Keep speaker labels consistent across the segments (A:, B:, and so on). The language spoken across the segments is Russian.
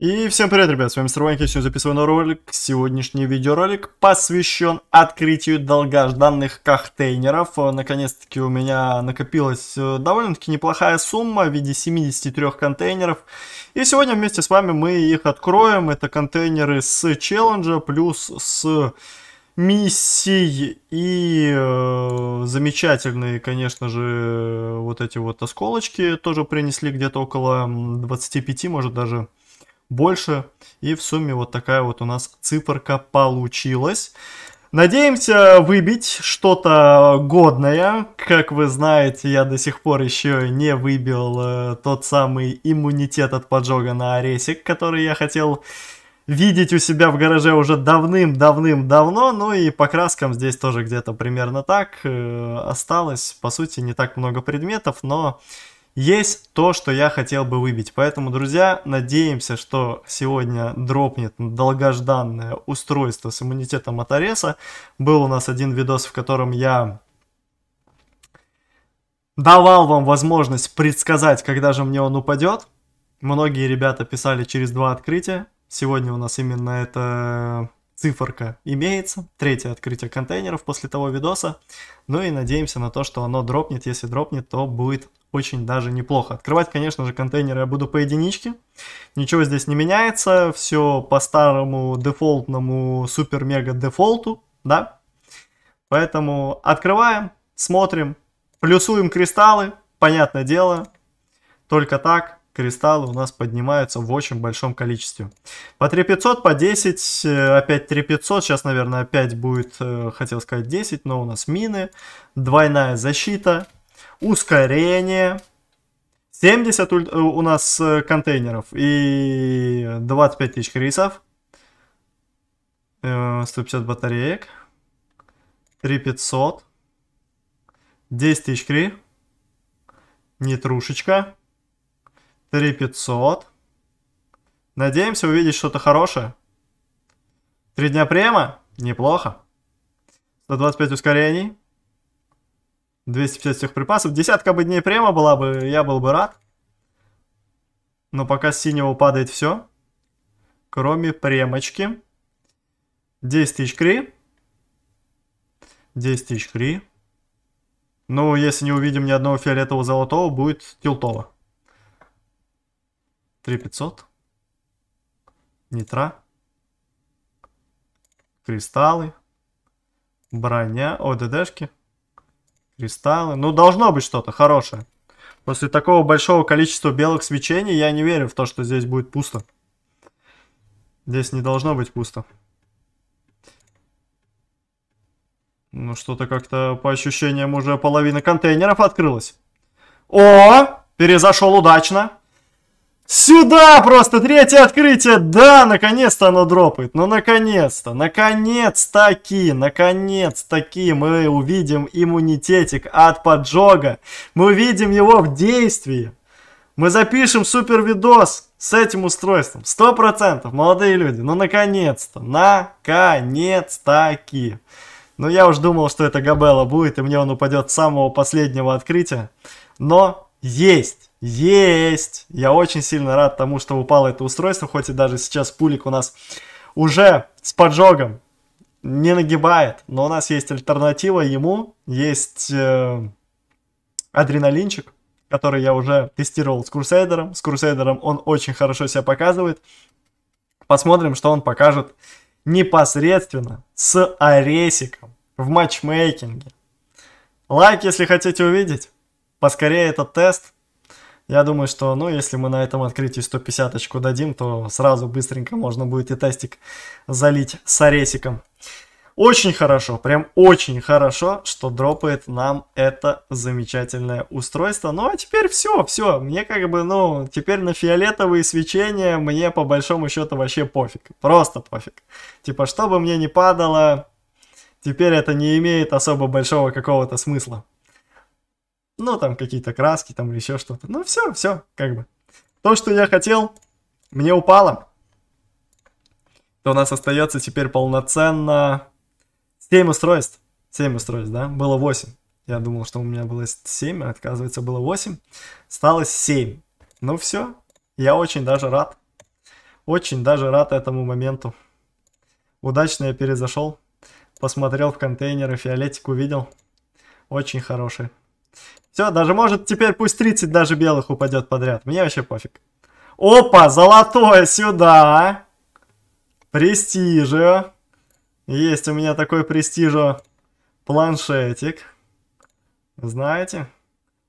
A: И всем привет, ребят, с вами Мистер Ванька, сегодня записываю на ролик. Сегодняшний видеоролик посвящен открытию долгожданных контейнеров. Э, наконец-таки у меня накопилась э, довольно-таки неплохая сумма в виде 73 контейнеров. И сегодня вместе с вами мы их откроем. Это контейнеры с челленджа плюс с миссий и э, замечательные, конечно же, вот эти вот осколочки тоже принесли где-то около 25, может даже больше. И в сумме вот такая вот у нас циферка получилась. Надеемся выбить что-то годное. Как вы знаете, я до сих пор еще не выбил э, тот самый иммунитет от поджога на аресик, который я хотел видеть у себя в гараже уже давным-давным-давно. Ну и по краскам здесь тоже где-то примерно так. Э, осталось, по сути, не так много предметов, но есть то, что я хотел бы выбить. Поэтому, друзья, надеемся, что сегодня дропнет долгожданное устройство с иммунитетом от Ареса. Был у нас один видос, в котором я давал вам возможность предсказать, когда же мне он упадет. Многие ребята писали через два открытия. Сегодня у нас именно это циферка имеется. Третье открытие контейнеров после того видоса. Ну и надеемся на то, что оно дропнет. Если дропнет, то будет очень даже неплохо. Открывать, конечно же, контейнеры я буду по единичке. Ничего здесь не меняется. Все по старому дефолтному супер-мега дефолту, да. Поэтому открываем, смотрим, плюсуем кристаллы, понятное дело. Только так кристаллы у нас поднимаются в очень большом количестве. По 3500, по 10, э, опять 3500, сейчас, наверное, опять будет, э, хотел сказать 10, но у нас мины, двойная защита, ускорение, 70 э, у нас контейнеров и 25 тысяч крисов, 150 батареек, 3500, 10 тысяч кри, нетрушечка, 3500. Надеемся увидеть что-то хорошее. Три дня према? Неплохо. 125 ускорений. 250 всех припасов. Десятка бы дней према была бы, я был бы рад. Но пока с синего падает все. Кроме премочки. 10 тысяч кри. 10 тысяч кри. Ну, если не увидим ни одного фиолетового золотого, будет тилтово. 3500. Нитра. Кристаллы. Броня. ОДДшки. Кристаллы. Ну, должно быть что-то хорошее. После такого большого количества белых свечений я не верю в то, что здесь будет пусто. Здесь не должно быть пусто. Ну, что-то как-то по ощущениям уже половина контейнеров открылась. О! Перезашел удачно. Сюда просто третье открытие. Да, наконец-то оно дропает. Ну, наконец-то, наконец-таки, наконец-таки мы увидим иммунитетик от поджога. Мы увидим его в действии. Мы запишем супер видос с этим устройством. Сто процентов, молодые люди. Ну, наконец-то, наконец-таки. Ну, я уж думал, что это Габела будет, и мне он упадет с самого последнего открытия. Но есть! Есть! Я очень сильно рад тому, что упало это устройство, хоть и даже сейчас пулик у нас уже с поджогом не нагибает, но у нас есть альтернатива ему, есть э, адреналинчик, который я уже тестировал с Крусейдером. С Крусейдером он очень хорошо себя показывает. Посмотрим, что он покажет непосредственно с Аресиком в матчмейкинге. Лайк, если хотите увидеть поскорее этот тест. Я думаю, что, ну, если мы на этом открытии 150-очку дадим, то сразу быстренько можно будет и тестик залить с оресиком. Очень хорошо, прям очень хорошо, что дропает нам это замечательное устройство. Ну а теперь все, все, мне как бы, ну, теперь на фиолетовые свечения мне по большому счету вообще пофиг, просто пофиг. Типа, чтобы мне не падало, теперь это не имеет особо большого какого-то смысла ну, там какие-то краски, там или еще что-то. Ну, все, все, как бы. То, что я хотел, мне упало. То у нас остается теперь полноценно 7 устройств. 7 устройств, да? Было 8. Я думал, что у меня было 7, а оказывается было 8. Стало 7. Ну все, я очень даже рад. Очень даже рад этому моменту. Удачно я перезашел. Посмотрел в контейнеры, фиолетик увидел. Очень хороший. Все, даже может теперь пусть 30 даже белых упадет подряд. Мне вообще пофиг. Опа, золотое сюда. Престижио. Есть у меня такой престижио планшетик. Знаете?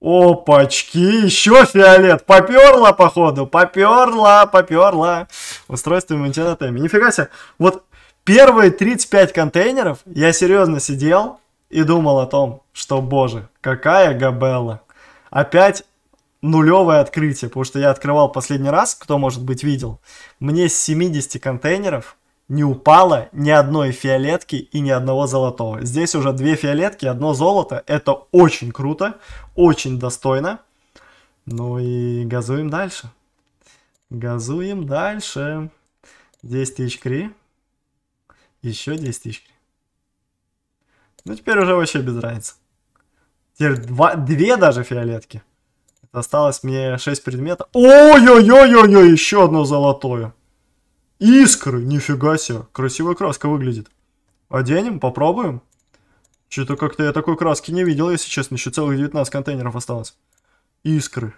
A: Опачки, еще фиолет. Поперла, походу. Поперла, поперла. Устройство Мунтина Тэмми. Нифига себе. Вот первые 35 контейнеров я серьезно сидел и думал о том, что, боже, какая габелла. Опять нулевое открытие, потому что я открывал последний раз, кто, может быть, видел, мне с 70 контейнеров не упало ни одной фиолетки и ни одного золотого. Здесь уже две фиолетки, одно золото. Это очень круто, очень достойно. Ну и газуем дальше. Газуем дальше. 10 тысяч кри. Еще 10 тысяч кри. Ну теперь уже вообще без разницы. Теперь два, две даже фиолетки. Осталось мне 6 предметов. Ой-ой-ой-ой-ой, еще одно золотое. Искры, нифига себе. Красивая краска выглядит. Оденем, попробуем. Что-то как-то я такой краски не видел, если честно. Еще целых 19 контейнеров осталось. Искры.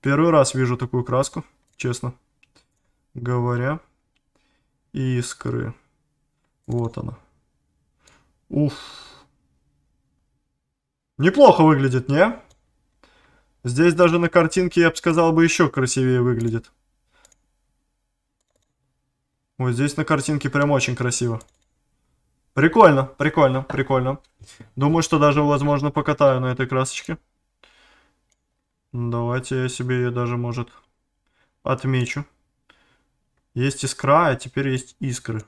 A: Первый раз вижу такую краску, честно говоря. Искры. Вот она. Уф. Неплохо выглядит, не? Здесь даже на картинке, я бы сказал, бы еще красивее выглядит. Вот здесь на картинке прям очень красиво. Прикольно, прикольно, прикольно. Думаю, что даже, возможно, покатаю на этой красочке. Давайте я себе ее даже, может, отмечу. Есть искра, а теперь есть искры.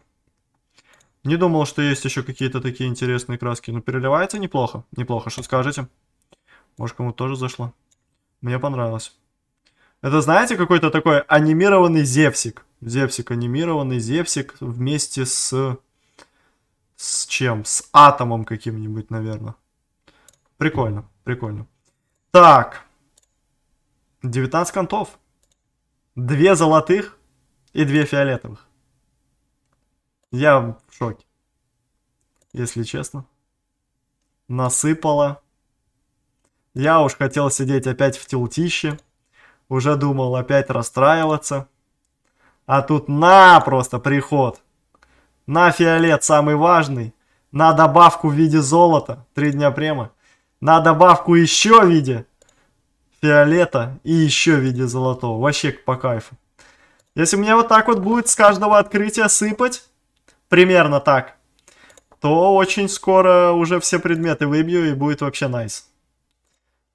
A: Не думал, что есть еще какие-то такие интересные краски. Но переливается неплохо. Неплохо, что скажете? Может, кому-то тоже зашло. Мне понравилось. Это, знаете, какой-то такой анимированный Зевсик. Зевсик анимированный, Зевсик вместе с... С чем? С атомом каким-нибудь, наверное. Прикольно, прикольно. Так. 19 контов. Две золотых и две фиолетовых. Я в шоке. Если честно. Насыпало. Я уж хотел сидеть опять в тилтище. Уже думал опять расстраиваться. А тут на просто приход. На фиолет самый важный. На добавку в виде золота. Три дня према. На добавку еще в виде фиолета и еще в виде золотого. Вообще по кайфу. Если мне вот так вот будет с каждого открытия сыпать, примерно так, то очень скоро уже все предметы выбью и будет вообще найс.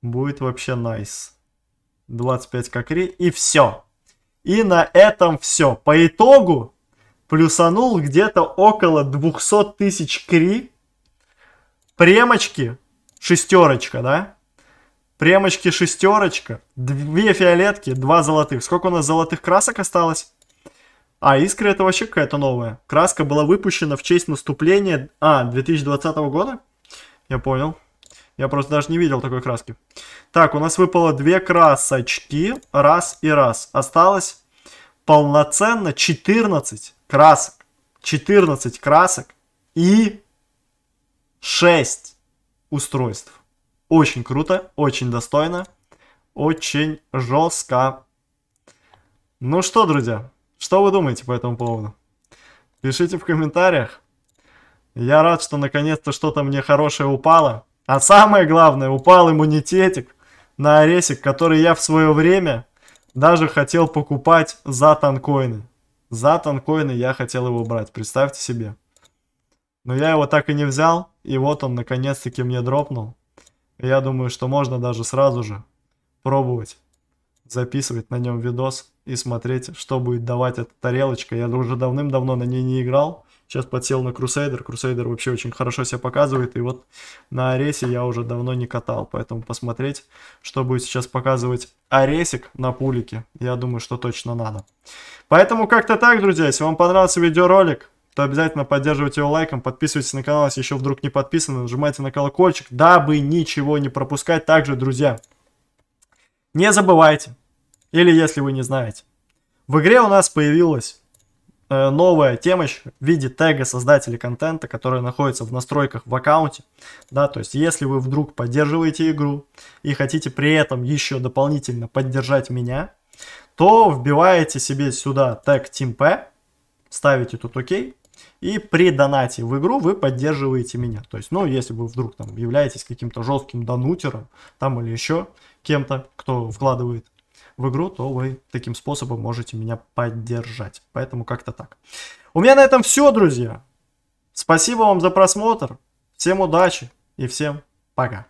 A: Будет вообще найс. 25 как и все. И на этом все. По итогу плюсанул где-то около 200 тысяч кри. Премочки шестерочка, да? Премочки шестерочка, две фиолетки, два золотых. Сколько у нас золотых красок осталось? А, искры это вообще какая-то новая. Краска была выпущена в честь наступления... А, 2020 года? Я понял. Я просто даже не видел такой краски. Так, у нас выпало две красочки. Раз и раз. Осталось полноценно 14 красок. 14 красок и 6 устройств. Очень круто, очень достойно, очень жестко. Ну что, друзья, что вы думаете по этому поводу? Пишите в комментариях. Я рад, что наконец-то что-то мне хорошее упало. А самое главное, упал иммунитетик на аресик, который я в свое время даже хотел покупать за танкоины. За танкоины я хотел его брать, представьте себе. Но я его так и не взял, и вот он наконец-таки мне дропнул. Я думаю, что можно даже сразу же пробовать записывать на нем видос и смотреть, что будет давать эта тарелочка. Я уже давным-давно на ней не играл. Сейчас подсел на Crusader. Crusader вообще очень хорошо себя показывает. И вот на Аресе я уже давно не катал. Поэтому посмотреть, что будет сейчас показывать Аресик на пулике. Я думаю, что точно надо. Поэтому как-то так, друзья. Если вам понравился видеоролик, то обязательно поддерживайте его лайком, подписывайтесь на канал, если еще вдруг не подписаны, нажимайте на колокольчик, дабы ничего не пропускать. Также, друзья, не забывайте или если вы не знаете. В игре у нас появилась э, новая темочка в виде тега создателя контента, которая находится в настройках в аккаунте. Да, то есть если вы вдруг поддерживаете игру и хотите при этом еще дополнительно поддержать меня, то вбиваете себе сюда тег TeamP, ставите тут ОК, и при донате в игру вы поддерживаете меня. То есть, ну, если вы вдруг там являетесь каким-то жестким донутером, там или еще кем-то, кто вкладывает в игру, то вы таким способом можете меня поддержать. Поэтому как-то так. У меня на этом все, друзья. Спасибо вам за просмотр. Всем удачи и всем пока.